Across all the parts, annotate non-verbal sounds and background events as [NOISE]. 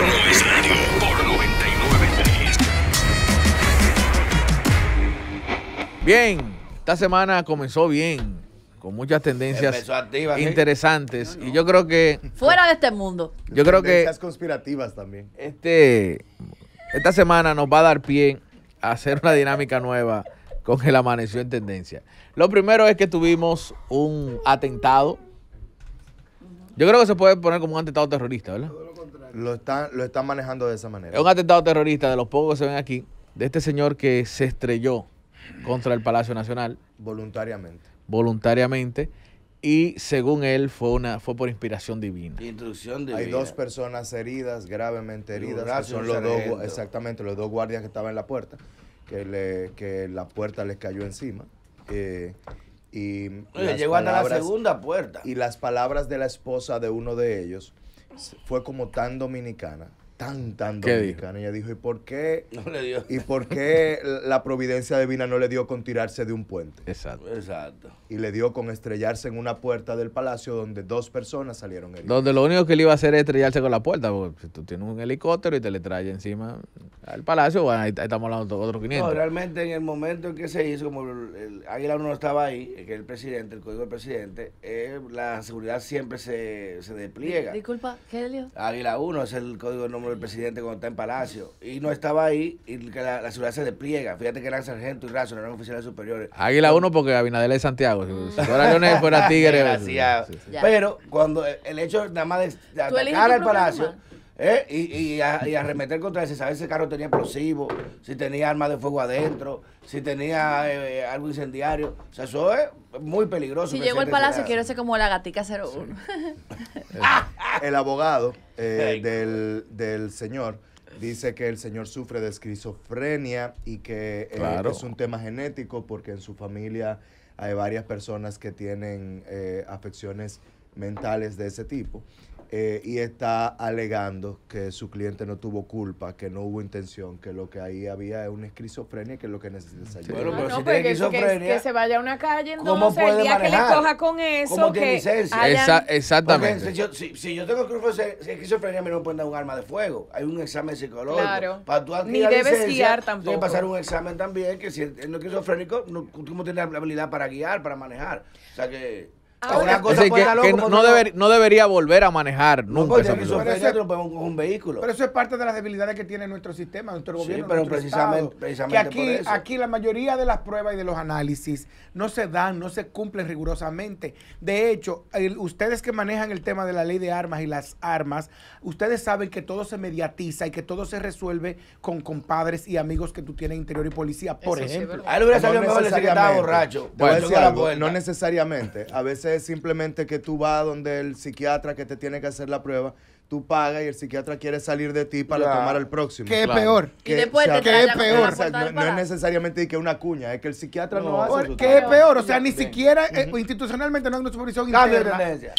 por Bien, esta semana comenzó bien, con muchas tendencias interesantes. Y yo creo que. Fuera de este mundo. Yo creo que. conspirativas también. Este, esta semana nos va a dar pie a hacer una dinámica nueva con el amaneció en tendencia. Lo primero es que tuvimos un atentado. Yo creo que se puede poner como un atentado terrorista, ¿verdad? lo están, lo están manejando de esa manera. Es un atentado terrorista de los pocos que se ven aquí, de este señor que se estrelló contra el Palacio Nacional. Voluntariamente. Voluntariamente. Y según él fue una fue por inspiración divina. Instrucción divina. Hay dos personas heridas, gravemente heridas, son los dos, exactamente los dos guardias que estaban en la puerta, que, que la puerta les cayó encima. Eh, y Oye, llegó a hasta la segunda puerta. Y las palabras de la esposa de uno de ellos fue como tan dominicana tan, tan dominicana. Ella dijo, ¿y por qué? No le dio. ¿Y por qué la providencia divina no le dio con tirarse de un puente? Exacto. Exacto. Y le dio con estrellarse en una puerta del palacio donde dos personas salieron heridas. Donde lo único que le iba a hacer es estrellarse con la puerta, porque si tú tienes un helicóptero y te le trae encima al palacio, bueno, ahí, estamos hablando de otros 500. No, realmente en el momento en que se hizo, como el Águila no estaba ahí, que el presidente, el código del presidente, eh, la seguridad siempre se, despliega. Disculpa, ¿qué le dio? Águila 1 es el código el presidente cuando está en Palacio y no estaba ahí y la, la ciudad se despliega. Fíjate que eran Sargento y raso, no eran oficiales superiores. Águila uno porque Abinadel es Santiago. Si fuera Leones, fuera [LAUGHS] Pero cuando el hecho nada más de, atacar al Palacio. ¿Eh? Y, y, a, y, arremeter contra él, si saber si ese carro tenía explosivos, si tenía armas de fuego adentro, si tenía eh, algo incendiario. O sea, eso es muy peligroso. Si llego al palacio, quiero ser como la gatica 01. [LAUGHS] el, abogado eh, del, señor dice que el señor sufre de esquizofrenia y que eh, es un tema genético porque en su familia hay varias personas que tienen afecciones mentales de ese tipo eh, y está alegando que su cliente no tuvo culpa, que no hubo intención, que lo que ahí había es una esquizofrenia, que es lo que necesita Bueno, ah, pero si pues, tiene que, esquizofrenia, que, se vaya a una calle, entonces el día que le coja con eso, que licencia? exactamente. si, yo, si, yo, tengo esquizofrenia, me no pueden dar un arma de fuego. Hay un examen psicológico. Claro. Para Ni debes guiar tampoco. que pasar un examen también, que si no es esquizofrénico, no, tú no tienes la habilidad para guiar, para manejar. O sea que cosa no, debería volver a manejar nunca. Pues, pero, un vehículo. pero eso es parte de las debilidades que tiene nuestro sistema, nuestro gobierno. pero que aquí, aquí la mayoría de las pruebas y de los análisis no se dan, no se cumplen rigurosamente. De hecho, ustedes que manejan el tema de la ley de armas y las armas, ustedes saben que todo se mediatiza y que todo se resuelve con compadres y amigos que tú tienes interior y policía, por ejemplo. a él borracho. no necesariamente. A veces simplemente que tú vas donde el psiquiatra que te tiene que hacer la prueba, tú pagas y el psiquiatra quiere salir de ti para tomar al próximo. ¿Qué es peor? Que, ¿Qué es peor? no, es necesariamente que una cuña, es que el psiquiatra no, va a ¿Qué es peor? O sea, ni siquiera eh, institucionalmente no hay una supervisión interna. Atención,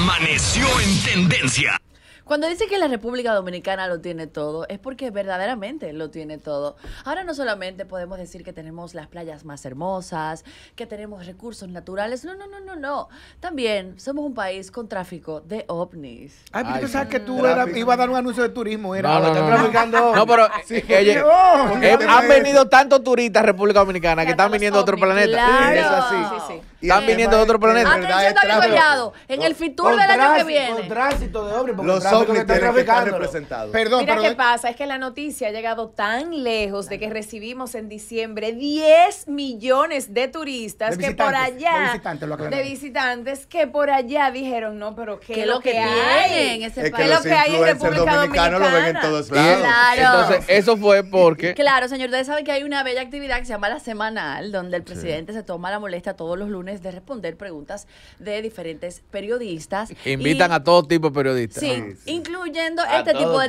amaneció en tendencia. Cuando dice que la República Dominicana lo tiene todo, es porque verdaderamente lo tiene todo. Ahora no solamente podemos decir que tenemos las playas más hermosas, que tenemos recursos naturales, no, no, no, no, no. También somos un país con tráfico de ovnis. Ay, pero tú sabes que tú ibas a dar un anuncio de turismo, era. No, no, no, traficando. no pero eh, eh, oh, eh, han venido tantos turistas a República Dominicana que están viniendo a otro planeta. Claro. Sí, Sí, sí. Están viniendo de otro planeta. Atención, David En el futuro del año que viene. tránsito de obra porque los hombres están traficando. Perdón, Mira qué pasa, es que la noticia ha llegado tan lejos de que recibimos en diciembre 10 millones de turistas que por allá. De visitantes, lo De visitantes que por allá dijeron, no, pero ¿qué es lo que hay en ese país? ¿Qué es lo que hay en República Dominicana? lo ven en todos lados. Claro. Entonces, eso fue porque... Claro, señor, ustedes saben que hay una bella actividad que se llama la semanal, donde el presidente se toma la molestia todos los lunes de responder preguntas de diferentes periodistas. Invitan a todo tipo de periodistas. Sí, ah, incluyendo este tipo de,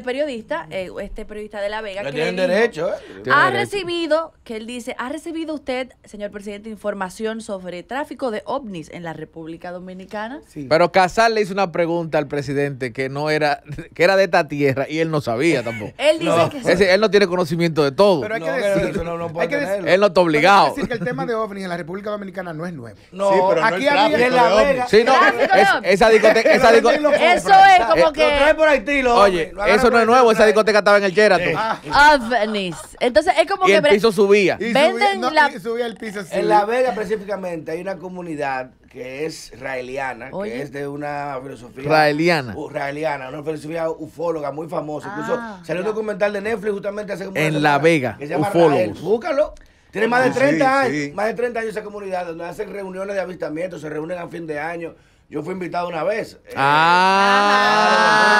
periodista, eh, este periodista de La Vega. que tienen derecho, eh. Ha recibido, que él dice, ha recibido usted, señor presidente, información sobre tráfico de ovnis en la República Dominicana. Sí. Pero Casal le hizo una pregunta al presidente que no era, [LAUGHS] que era de esta tierra y él no sabía tampoco. [LAUGHS] él dice no. que él no tiene conocimiento de todo. Pero hay que decir, hay que él no está obligado. decir que el tema de ovnis en la República Dominicana no es nuevo. No, sí, pero aquí no había en La Vega. Sí, no, es, esa discoteca. Esa discoteca eso es como que. por Oye, eso no es nuevo. Esa discoteca estaba en el Sheraton. Ah. Entonces es como que. El piso subía. Y subía el piso En La Vega, específicamente, hay una comunidad que es israeliana que es de una filosofía israeliana israeliana una filosofía ufóloga muy famosa. Incluso ah, salió un documental de Netflix justamente hace como en La Vega, ufólogos. Búscalo. Tiene más de 30 años, más de 30 años esa comunidad, donde hacen reuniones de avistamiento, se reúnen a fin de año. Yo fui invitado una vez. ah, ah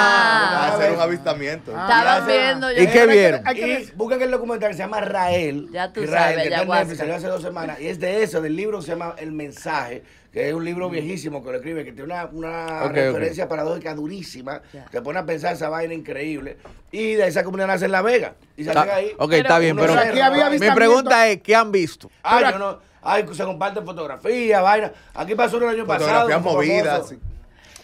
Ah, Estaba Estaban viendo. ¿Y qué vieron? Y busquen el documental que se llama Rael. Ya tú Rael, sabes, que ya salió hace dos semanas. Y es de eso, del libro que se llama El Mensaje, que es un libro mm. viejísimo que lo escribe, que tiene una, una referencia paradójica durísima. Te pone a pensar esa vaina increíble. Y de esa comunidad nace en La Vega. Y salen ah, ahí. Ok, está bien, pero. mi pregunta es: ¿qué han visto? Ah, yo no. Ay, se comparten fotografías, vaina. Aquí pasó el año pasado. Fotografías movidas, sí.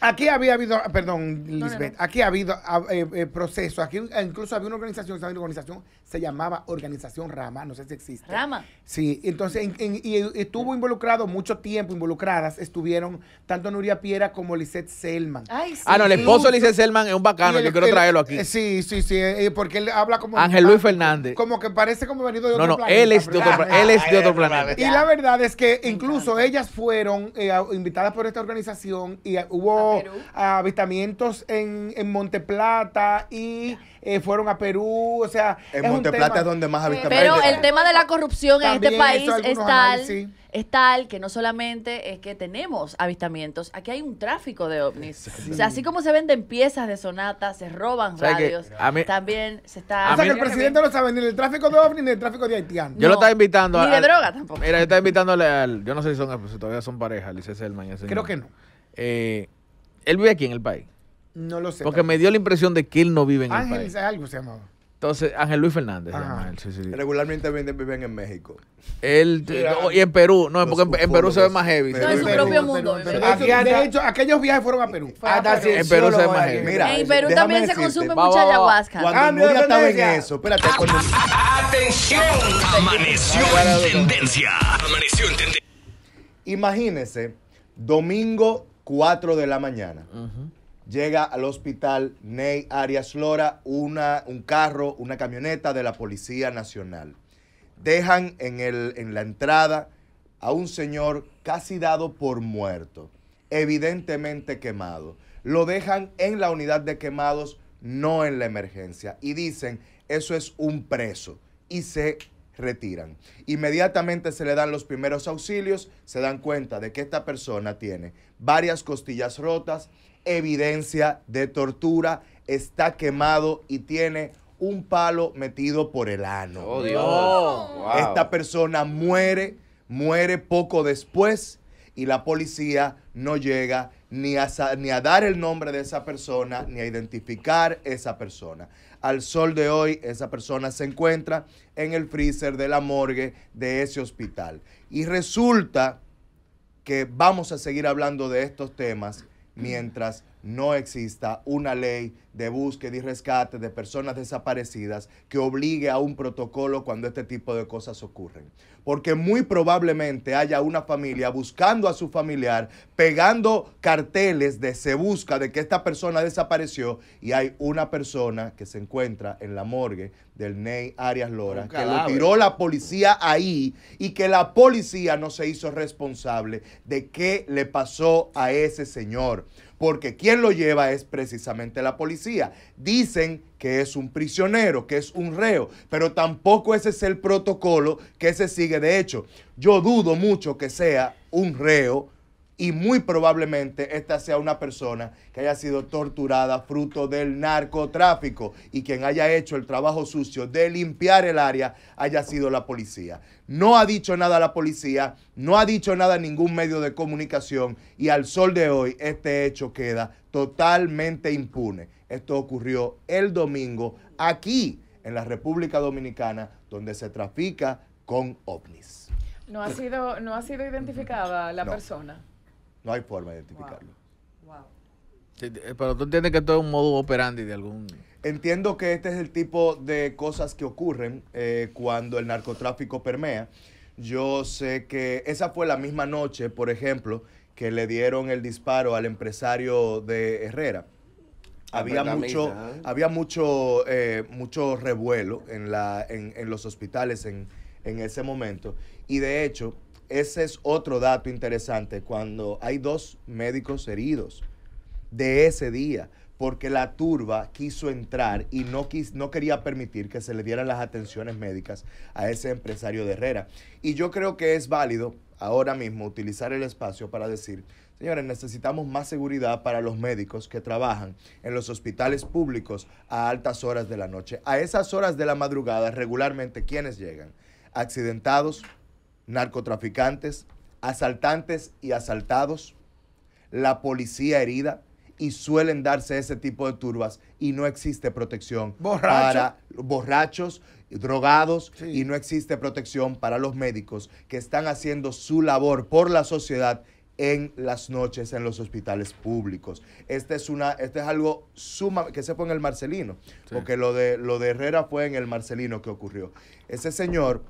Aquí había habido, perdón, Lisbeth, aquí ha habido ah, eh, eh aquí eh, incluso había una organización, organización se llamaba Organización Rama, no sé si existe. Rama. Sí, entonces, y estuvo involucrado mucho tiempo, involucradas estuvieron tanto Nuria Piera como Lisette Selman. Ay, sí, ah, no, el esposo de Lisette Selman es un bacano, yo quiero traerlo aquí. Eh, sí, sí, sí, porque él habla como... Ángel Luis Fernández. Como que parece como venido de otro no, no, Él es de otro, planeta. Y la verdad es que incluso ellas fueron invitadas por esta organización y hubo avistamientos en, en Monteplata y eh, fueron a Perú. O sea, en Monteplata es donde más avistamientos. Pero el tema de la corrupción en este país es tal. es tal que no solamente es que tenemos avistamientos, aquí hay un tráfico de ovnis. O sea, así como se venden piezas de sonata, se roban radios, también se está... O sea, que el presidente no sabe ni del tráfico de ovnis ni del tráfico de haitianos. Yo lo estaba invitando... Ni de droga tampoco. Mira, yo estaba invitándole al... Yo no sé si, son, todavía son pareja, Lice Selma Creo que no. Eh, él vive aquí en el país. No lo sé. Porque me dio la impresión de que él no vive en Ángel, el país. algo se llamaba. Entonces, Ángel Luis Fernández. Se llama él, sí, sí. Regularmente viven en México. Él, eh, ah, y en Perú, no, porque en, Perú se ve más heavy. No, en su propio mundo. de hecho, aquellos viajes fueron a ah, Perú. en Perú se ve más heavy. en Perú también se consume mucha ayahuasca. Cuando ah, estaba en eso, espérate. Atención, amaneció en tendencia. Amaneció en tendencia. Imagínese, domingo 4 de la mañana. Llega al hospital Ney Arias Lora una, un carro, una camioneta de la Policía Nacional. Dejan en, el, en la entrada a un señor casi dado por muerto, evidentemente quemado. Lo dejan en la unidad de quemados, no en la emergencia. Y dicen, eso es un preso. Y se retiran. Inmediatamente se le dan los primeros auxilios, se dan cuenta de que esta persona tiene varias costillas rotas, evidencia de tortura, está quemado y tiene un palo metido por el ano. Oh, Dios. Esta persona muere, muere poco después y la policía no llega ni a, ni a dar el nombre de esa persona, ni a identificar esa persona al sol de hoy, esa persona se encuentra en el freezer de la morgue de ese hospital. Y resulta que vamos a seguir hablando de estos temas mientras no exista una ley de búsqueda y rescate de personas desaparecidas que obligue a un protocolo cuando este tipo de cosas ocurren. Porque muy probablemente haya una familia buscando a su familiar, pegando carteles de se busca de que esta persona desapareció y hay una persona que se encuentra en la morgue del Ney Arias Lora, que lo tiró la policía ahí y que la policía no se hizo responsable de qué le pasó a ese señor porque quien lo lleva es precisamente la policía. Dicen que es un prisionero, que es un reo, pero tampoco ese es el protocolo que se sigue. De hecho, yo dudo mucho que sea un reo y muy probablemente esta sea una persona que haya sido torturada fruto del narcotráfico y quien haya hecho el trabajo sucio de limpiar el área haya sido la policía. No ha dicho nada la policía, no ha dicho nada ningún medio de comunicación y al sol de hoy este hecho queda totalmente impune. Esto ocurrió el domingo aquí en la República Dominicana donde se trafica con ovnis. No ha sido, no ha sido identificada la persona. No hay forma de identificarlo. Eh, pero tú entiendes que esto es un modo operandi de algún... Entiendo que este es el tipo de cosas que ocurren eh, cuando el narcotráfico permea. Yo sé que esa fue la misma noche, por ejemplo, que le dieron el disparo al empresario de Herrera. ¿eh? Había mucho, había mucho, mucho revuelo en, la, en, los hospitales en, en ese momento. Y de hecho, ese es otro dato interesante, cuando hay dos médicos heridos de ese día, porque la turba quiso entrar y no, no quería permitir que se le dieran las atenciones médicas a ese empresario de Herrera. Y yo creo que es válido ahora mismo utilizar el espacio para decir, señores, necesitamos más seguridad para los médicos que trabajan en los hospitales públicos a altas horas de la noche. A esas horas de la madrugada regularmente, ¿quiénes llegan? Accidentados, narcotraficantes, asaltantes y asaltados, la policía herida, y suelen darse ese tipo de turbas y no existe protección para borrachos, drogados y no existe protección para los médicos que están haciendo su labor por la sociedad en las noches en los hospitales públicos. Este es una este es algo que se fue en el Marcelino, porque lo de lo de Herrera fue en el Marcelino que ocurrió. Ese señor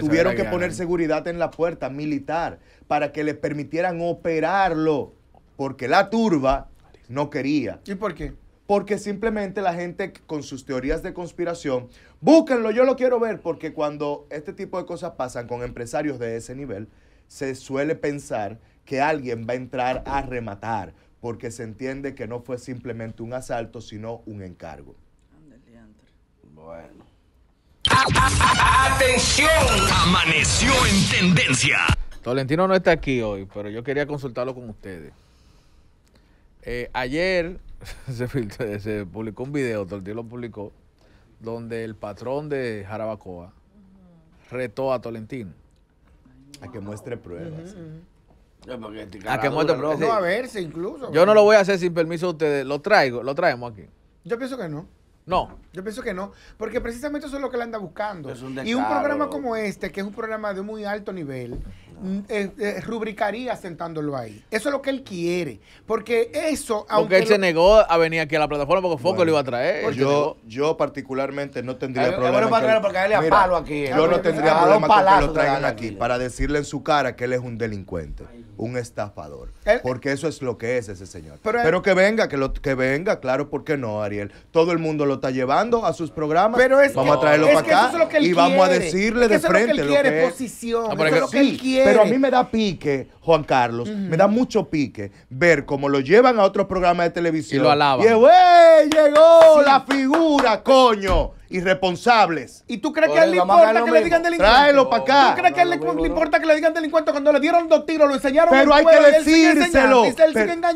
tuvieron que, poner eh. seguridad en la puerta militar para que le permitieran operarlo, porque la turba no quería. ¿Y por qué? Porque simplemente la gente con sus teorías de conspiración, búsquenlo, yo lo quiero ver, porque cuando este tipo de cosas pasan con empresarios de ese nivel, se suele pensar que alguien va a entrar a rematar, porque se entiende que no fue simplemente un asalto, sino un encargo. Bueno. ¡Atención! Amaneció en tendencia. Tolentino no está aquí hoy, pero yo quería consultarlo con ustedes. Eh, ayer [LAUGHS] se, publicó un video, Tolentino lo publicó, donde el patrón de Jarabacoa retó a Tolentino. A que muestre pruebas. A que muestre pruebas. incluso. Yo no lo voy a hacer sin permiso de ustedes. Lo traigo, lo traemos aquí. Yo pienso que no. No. Yo pienso que no, porque precisamente eso es lo que la anda buscando. y un programa como este, que es un programa de muy alto nivel, Mm. Eh, eh, rubricaría sentándolo ahí. Eso es lo que él quiere. Porque eso. aunque él se negó a venir aquí a la plataforma porque Foco lo iba a traer. Yo, yo particularmente no tendría problema. Yo no tendría problema con que lo traigan aquí para decirle en su cara que él es un delincuente, un estafador. porque eso es lo que es ese señor. Pero, que venga, que, lo, que venga, claro, ¿por qué no, Ariel? Todo el mundo lo está llevando a sus programas. Pero vamos a traerlo para acá y vamos a decirle de frente lo que él quiere, posición. es lo que él quiere. Pero a mí me da pique, Juan Carlos, me da mucho pique ver cómo lo llevan a otros programas de televisión. Y lo alaban. Y, llegó la figura, coño irresponsables. ¿Y tú crees que a él le importa que le digan delincuente? Tráelo para acá. ¿Tú crees que a él le importa que le digan delincuente cuando le dieron dos tiros, lo enseñaron? Pero hay que decírselo.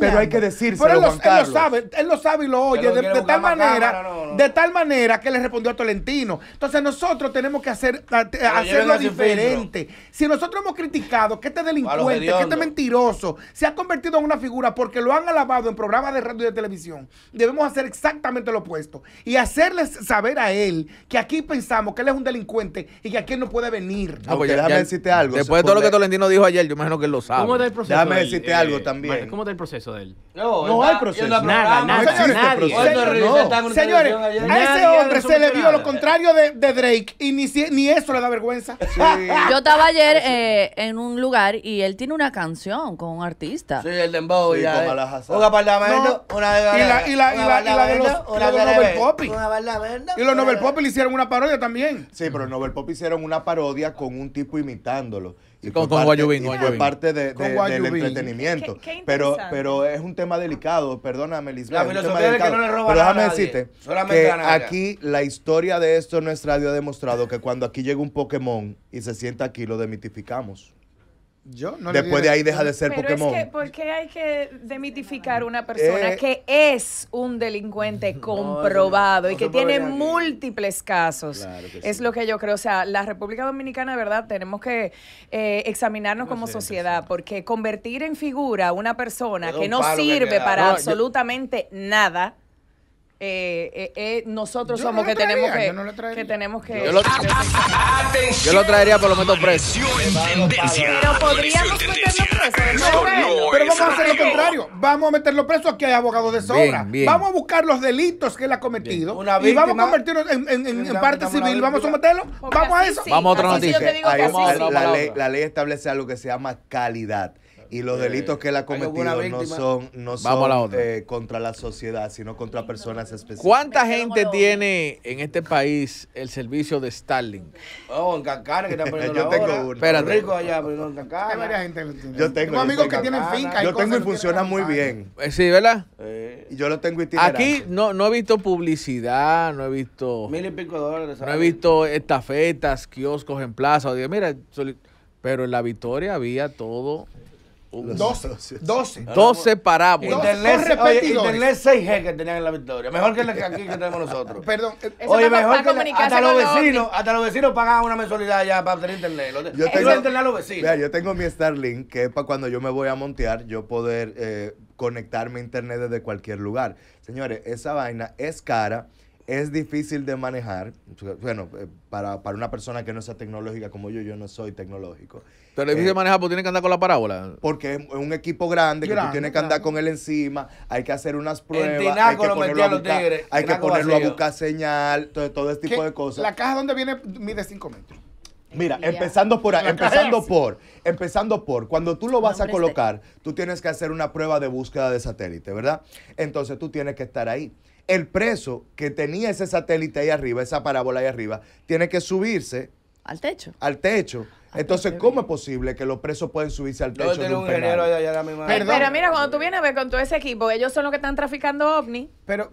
Pero hay que decírselo. Pero él lo sabe, él lo sabe y lo oye de tal manera, de tal manera que le respondió a Tolentino. Entonces nosotros tenemos que hacer hacerlo diferente. Si nosotros hemos criticado que este delincuente, que este mentiroso se ha convertido en una figura porque lo han alabado en programas de radio y de televisión, debemos hacer exactamente lo opuesto y hacerles saber a él él, que aquí pensamos que él es un delincuente y que aquí él no puede venir. Ah, okay, déjame decirte algo. Después de todo lo que Tolentino dijo ayer, yo imagino que él lo sabe. ¿Cómo está el proceso? Déjame decirte eh, algo eh, también. ¿Cómo está el proceso de él? No, no hay proceso. Nada, nada, nada. No señores, señores a ese hombre se le vio lo contrario de, de Drake y ni, ni, eso le da vergüenza. [LAUGHS] yo estaba ayer eh, en un lugar y él tiene una canción con un artista. Sí, el Dembow. Sí, ya, Una apartamento, una Y la de los Nobel Poppy. Y los Nobel Novel Pop le hicieron una parodia también. Sí, pero Novel Pop hicieron una parodia con un tipo imitándolo. Y fue parte de, del entretenimiento. pero, pero es un tema delicado, perdóname, Lisbeth. pero déjame decirte que aquí la historia de esto en nuestra radio ha demostrado que cuando aquí llega un Pokémon y se sienta aquí, lo demitificamos. Yo no Después de ahí deja de ser pero Es que, ¿Por qué hay que demitificar una eh, persona eh, que es un delincuente [LAUGHS] comprobado y que tiene múltiples casos? es lo que yo creo. O sea, la República Dominicana, de verdad, tenemos que eh, examinarnos como sociedad, porque convertir en figura a una persona que no sirve para absolutamente nada eh, eh, eh, nosotros somos que, tenemos que, tenemos que, yo lo, traería por lo menos preso. Pero podríamos meterlo preso. pero vamos a hacer lo contrario. Vamos a meterlo preso. Aquí hay abogados de sobra. Vamos a buscar los delitos que él ha cometido. y vamos a convertirlo en, en, parte civil. Vamos a someterlo. vamos a eso. vamos a otra noticia. La ley establece algo que se llama calidad. Y los eh, delitos que él ha cometido no son, no son eh, contra la sociedad, sino contra personas específicas. ¿Cuánta gente tiene en este país el servicio de Starlink? Oh, en Cancana que está [LAUGHS] poniendo Yo tengo uno. Espérate. Rico allá, pero en Cancana. Hay varias gente tiene. Yo tengo. amigos que tienen Y yo tengo y funciona muy bien. Eh, sí, ¿verdad? Eh. Yo lo tengo itinerante. Aquí no, no he visto publicidad, no he visto... Mil y pico de dólares. No he visto estafetas, kioscos en plaza. mira, pero en la Victoria había todo... 12, 12. 12 parábolas. Internet 6G que tenían en la victoria. Mejor que el que aquí que tenemos nosotros. [LAUGHS] Perdón. Eh, oye, mejor que hasta los vecinos, hasta los vecinos pagan una mensualidad ya para tener internet. yo tengo, internet a los vecinos. Mira, yo tengo mi Starlink que es para cuando yo me voy a montear, yo poder eh, conectarme a internet desde cualquier lugar. Señores, esa vaina es cara es difícil de manejar. Bueno, eh, para, una persona que no sea tecnológica como yo, yo no soy tecnológico. Pero es difícil de eh, manejar porque tienes que andar con la parábola. Porque es un equipo grande, que tú tienes que andar con él encima, hay que hacer unas pruebas, hay que ponerlo, a, buscar, tigres, hay que ponerlo a buscar señal, todo, todo este tipo de cosas. La caja donde viene mide 5 metros. Mira, empezando por empezando por, empezando por, cuando tú lo vas a colocar, tú tienes que hacer una prueba de búsqueda de satélite, ¿verdad? Entonces tú tienes que estar ahí el preso que tenía ese satélite ahí arriba, esa parábola ahí arriba, tiene que subirse. Al techo. Al techo. Ah, pues, Entonces, ¿cómo es posible que los presos pueden subirse al techo? de un, un Allá, pero, mira, cuando tú vienes a ver con todo ese equipo, ellos son los que están traficando ovni. Pero,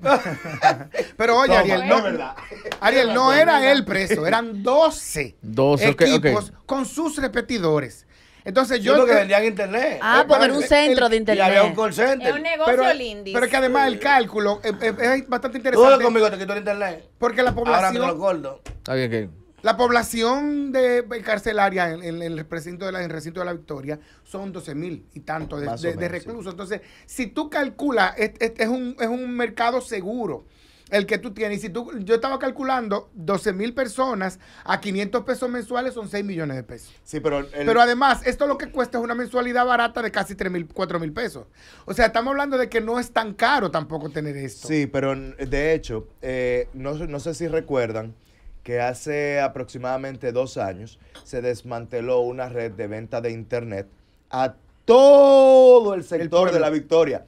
[LAUGHS] pero oye, Ariel, no, era el preso, eran 12, 12 equipos con sus repetidores. Entonces yo. Sí, porque vendían internet. Ah, eh, porque era un eh, centro de internet. Y había un call center. Es un negocio pero, lindis. Pero es que además el cálculo eh, es, bastante interesante. todo conmigo te quitó el internet. Porque la población. Ahora me lo gordo. Está bien, que. La población de carcelaria en, el recinto de la, en recinto de la Victoria son 12 mil y tanto de, de, reclusos. Entonces, si tú calculas, es, es, un, es un mercado seguro el que tú tienes. Y si tú, yo estaba calculando 12 mil personas a 500 pesos mensuales son 6 millones de pesos. Sí, pero. Pero además, esto lo que cuesta es una mensualidad barata de casi 3 mil, 4 mil pesos. O sea, estamos hablando de que no es tan caro tampoco tener esto. Sí, pero de hecho, eh, no, sé si recuerdan que hace aproximadamente dos años se desmanteló una red de venta de internet a todo el sector de la Victoria.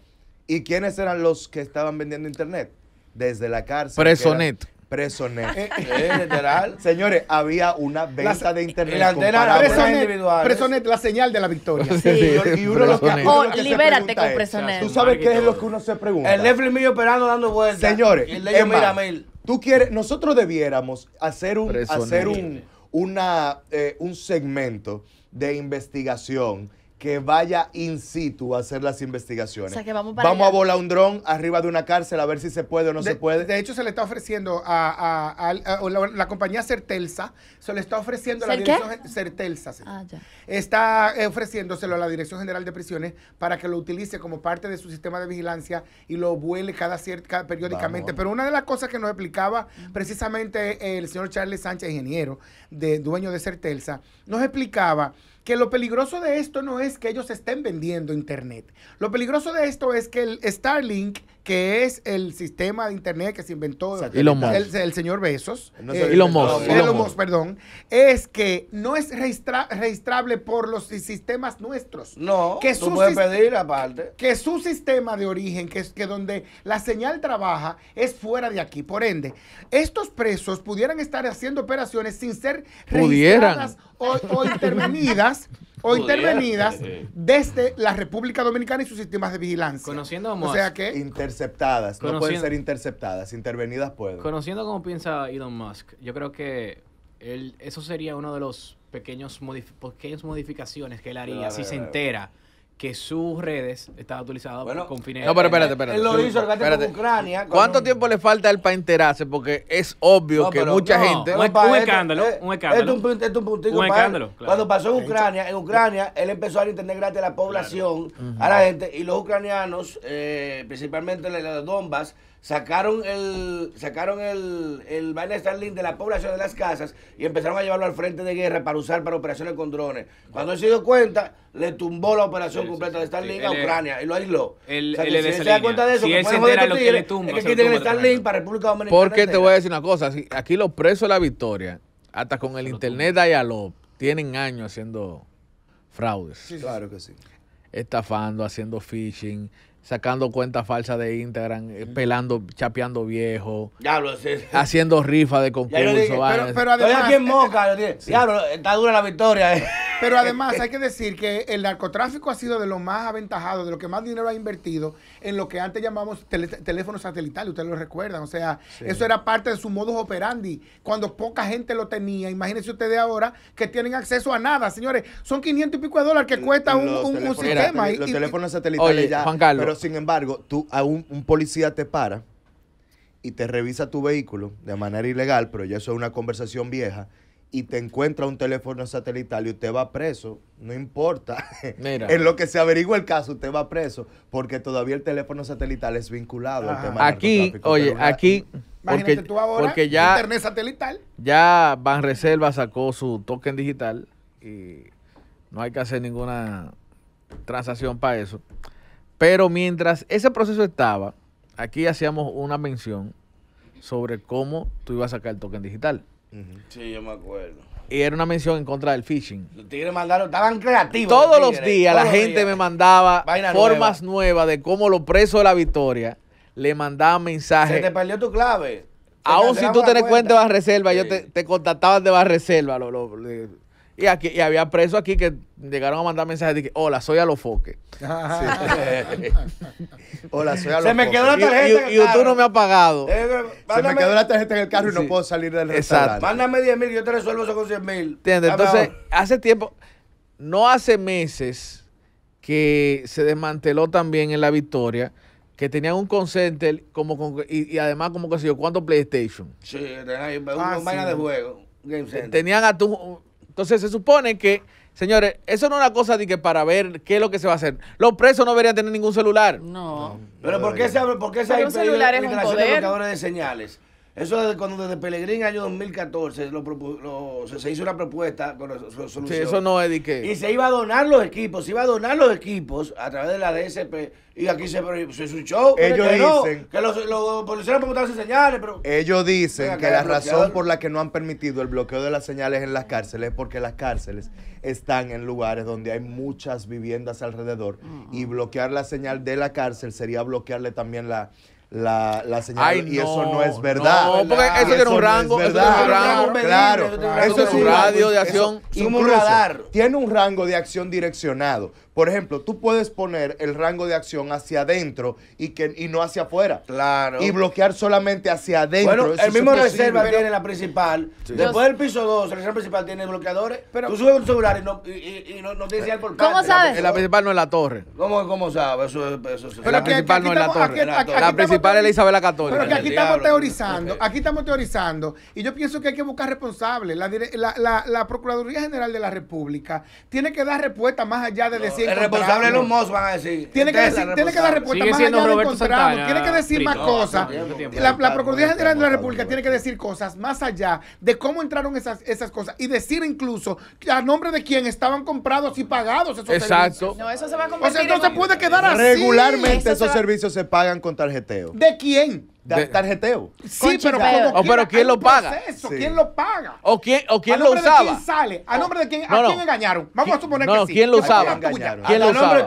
¿Y quiénes eran los que estaban vendiendo internet? desde la cárcel. Presonet. Presonet. Eh, eh, literal. [LAUGHS] Señores, había una venta de internet. la Presonet, Presonet, la señal de la victoria. Sí, y uno lo que, oh, libérate con Presonet. ¿Tú sabes qué es lo que uno se pregunta? El Netflix mío esperando dando vueltas. Señores, el Leo tú quieres, nosotros debiéramos hacer un, hacer un, una, eh, un segmento de investigación que vaya in situ a hacer las investigaciones. vamos, a volar un dron arriba de una cárcel a ver si se puede o no se puede. De hecho, se le está ofreciendo a, la, compañía Certelsa, se le está ofreciendo a la dirección ah, Está eh, ofreciéndoselo a la Dirección General de Prisiones para que lo utilice como parte de su sistema de vigilancia y lo vuele cada cierta periódicamente. Pero una de las cosas que nos explicaba precisamente el señor Charles Sánchez, ingeniero, de dueño de Certelsa, nos explicaba que lo peligroso de esto no es que ellos estén vendiendo Internet. Lo peligroso de esto es que el Starlink, que es el sistema de Internet que se inventó el, señor Besos, y eh, Elon, perdón, es que no es registrable por los sistemas nuestros. No, que Que su sistema de origen, que es que donde la señal trabaja, es fuera de aquí. Por ende, estos presos pudieran estar haciendo operaciones sin ser registradas o [LAUGHS] intervenidas o intervenidas eh, eh. desde la República Dominicana y sus sistemas de vigilancia. Conociendo o sea que interceptadas, no pueden ser interceptadas, intervenidas pueden. Conociendo cómo piensa Elon Musk, yo creo que él, eso sería uno de los pequeños pequeñas modificaciones que él haría si se entera que sus redes estaban utilizadas bueno, con No, pero espérate, espérate. Él lo hizo espérate. con Ucrania. ¿Cuánto tiempo le falta él para enterarse? Porque es obvio que mucha gente. Un, e- un, este, escándalo, eh, un este escándalo. es un, este un puntito un escándalo. Cuando pasó en Ucrania, en Ucrania él empezó a entender gratis a la población, a la gente, y los ucranianos, eh, principalmente las de Donbass, sacaron el sacaron el, el Starlink de la población de las casas y empezaron a llevarlo al frente de guerra para usar para operaciones con drones. Cuando él se dio cuenta, le tumbó la operación completa de Starlink a Ucrania y lo aisló. El, o se da cuenta de eso, si él se lo que le tumba, es que quiten el Starlink para República Dominicana. Porque te voy a decir una cosa, aquí los presos de la victoria, hasta con el internet dialog, tienen años haciendo fraudes. claro que sí. Estafando, haciendo phishing, sacando cuentas falsas de Instagram, eh, pelando, chapeando viejo, haciendo rifas de [LAUGHS] concurso. pero, además, Moca, está dura la victoria. Eh. [LAUGHS] Pero además hay que [LAUGHS] decir que el narcotráfico ha sido de lo más aventajado, de lo que más dinero ha invertido en lo que antes llamamos teléfono teléfonos satelitales, ustedes lo recuerdan, o sea, eso era parte de su modus operandi, cuando poca gente lo tenía. Imagínense ustedes ahora que tienen acceso a nada, señores, son 500 y pico de dólares que cuesta un, sistema. y, los teléfonos satelitales ya, Juan Carlos, sin embargo, tú a un, policía te para y te revisa tu vehículo de manera ilegal, pero ya eso es una conversación vieja, y te encuentra un teléfono satelital y usted va preso, no importa. [LAUGHS] Mira. en lo que se averigua el caso, usted va preso, porque todavía el teléfono satelital es vinculado al tema Aquí, oye, aquí. Porque, ya. Internet satelital. Ya Banreserva sacó su token digital y no hay que hacer ninguna transacción para eso. Pero mientras ese proceso estaba, aquí hacíamos una mención sobre cómo tú ibas a sacar el token digital. Sí, yo me acuerdo. Y era una mención en contra del phishing. Los tigres mandaron, estaban creativos. Todos los, días la gente me mandaba formas nuevas de cómo los presos de la victoria le mandaban mensajes. Se te perdió tu clave. Aún si tú tenés cuenta de Barreserva, yo te, te de Barreserva. Lo, lo, y, aquí, y había presos aquí que llegaron a mandar mensajes de que, hola, soy Alofoque. Sí. [LAUGHS] hola, soy Alofoque. Se me quedó la tarjeta. Y, tú no me has pagado. Eh, se me quedó la tarjeta en el carro y no puedo salir del restaurante. Mándame 10 mil, yo te resuelvo eso con 100 mil. Entonces, hace tiempo, no hace meses que se desmanteló también en la victoria que tenían un consenter como con, y, y, además como que se yo cuánto PlayStation. Sí, tenían una ah, de juego. Game Tenían a tu entonces se supone que, señores, eso no es una cosa de que para ver qué es lo que se va a hacer. Los presos no deberían tener ningún celular. No. Pero ¿por qué se abre? ¿Por qué se hay celular de señales? Eso es cuando desde Pelegrín, año 2014, se, hizo una propuesta con resolución. Sí, eso no es Y se iba a donar los equipos, se iba a donar los equipos a través de la DSP. Y aquí se, escuchó Ellos dicen, que los, los policías preguntaban sin señales, pero... Ellos dicen que, la razón por la que no han permitido el bloqueo de las señales en las cárceles es porque las cárceles están en lugares donde hay muchas viviendas alrededor mm. y bloquear la señal de la cárcel sería bloquearle también la la, la señal y eso no es verdad. No, porque eso tiene un rango, Eso es un rango, claro, eso es un radio de acción. Eso, radar. Tiene un rango de acción direccionado, por ejemplo, tú puedes poner el rango de acción hacia adentro y, que, y no hacia afuera. Claro. Y bloquear solamente hacia adentro. Bueno, el mismo reserva tiene la principal. Después del piso 2, la reserva principal tiene bloqueadores. Pero, tú subes un celular y no, y, y no, no por parte. ¿Cómo sabes? La, principal no es la torre. ¿cómo, cómo sabes? Eso, eso, eso, la principal no es la torre. la, principal es la Isabela Católica. Pero que aquí estamos teorizando. Aquí estamos teorizando. Y yo pienso que hay que buscar responsables. La, la Procuraduría General de la República tiene que dar respuesta más allá de decir el responsable de los Moss van a decir. Tiene que, decir, dar respuesta más allá Tiene que decir más cosas. La, Procuraduría General de la República tiene que decir cosas más allá de cómo entraron esas, cosas y decir incluso a nombre de quién estaban comprados y pagados esos Exacto. No, eso se va a O sea, no se puede quedar así. Regularmente esos servicios se pagan con tarjeteo. ¿De quién? de, tarjeteo. Sí, pero, pero ¿quién lo paga? ¿Quién lo paga? ¿O quién, o quién lo usaba? De quién sale? ¿A nombre de quién, ¿a quién engañaron? Vamos a suponer que sí. ¿Quién lo usaba? ¿Quién lo usaba?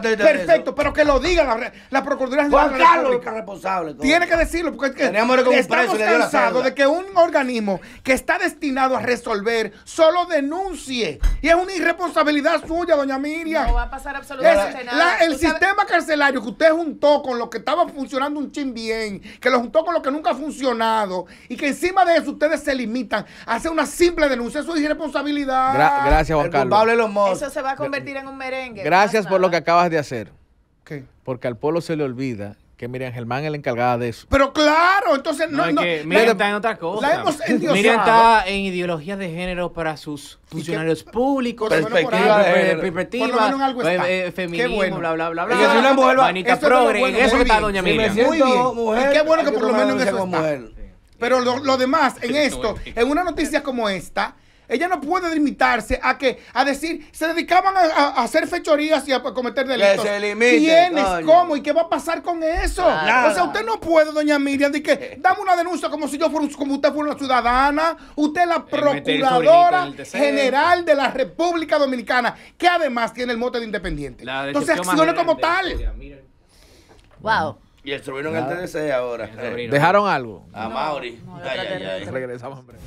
perfecto, pero que lo diga la, la Procuraduría General de responsable. Tiene que decirlo porque que estamos cansados de que un organismo que está destinado a resolver solo denuncie. Y es una irresponsabilidad suya, doña Miria No va a pasar absolutamente nada. el sistema carcelario que usted juntó con lo que estaba funcionando un chin bien que lo juntó con lo que nunca ha funcionado y que encima de eso ustedes se limitan a hacer una simple denuncia. Eso es irresponsabilidad. gracias, Juan Carlos. Eso se va a convertir en un merengue. Gracias por lo que acabas de hacer. ¿Qué? Porque al pueblo se le olvida que Miriam Germán es la encargada de eso. Pero claro, entonces no. Miriam está en otra cosa. Miriam está en ideologías de género para sus funcionarios públicos, eh, perspectiva, perspectiva eh, bla, bla, bla, bla. Y que una mujer eso está Doña Miriam. muy bien. y qué bueno que por lo menos en eso está. Pero lo, lo demás, en esto, en una noticia como esta ella no puede limitarse a que a decir, se dedicaban a, hacer fechorías y a, cometer delitos. ¿Quiénes? ¿Cómo? ¿Y qué va a pasar con eso? O sea, usted no puede, doña Miriam, de que eh. dame una denuncia como si yo fuera como usted fuera una ciudadana. Usted es la procuradora general de la República Dominicana, que además tiene el mote de independiente. Entonces, accione como tal. Wow. Y el el TDC ahora. Dejaron algo. A Mauri. Regresamos, hombre.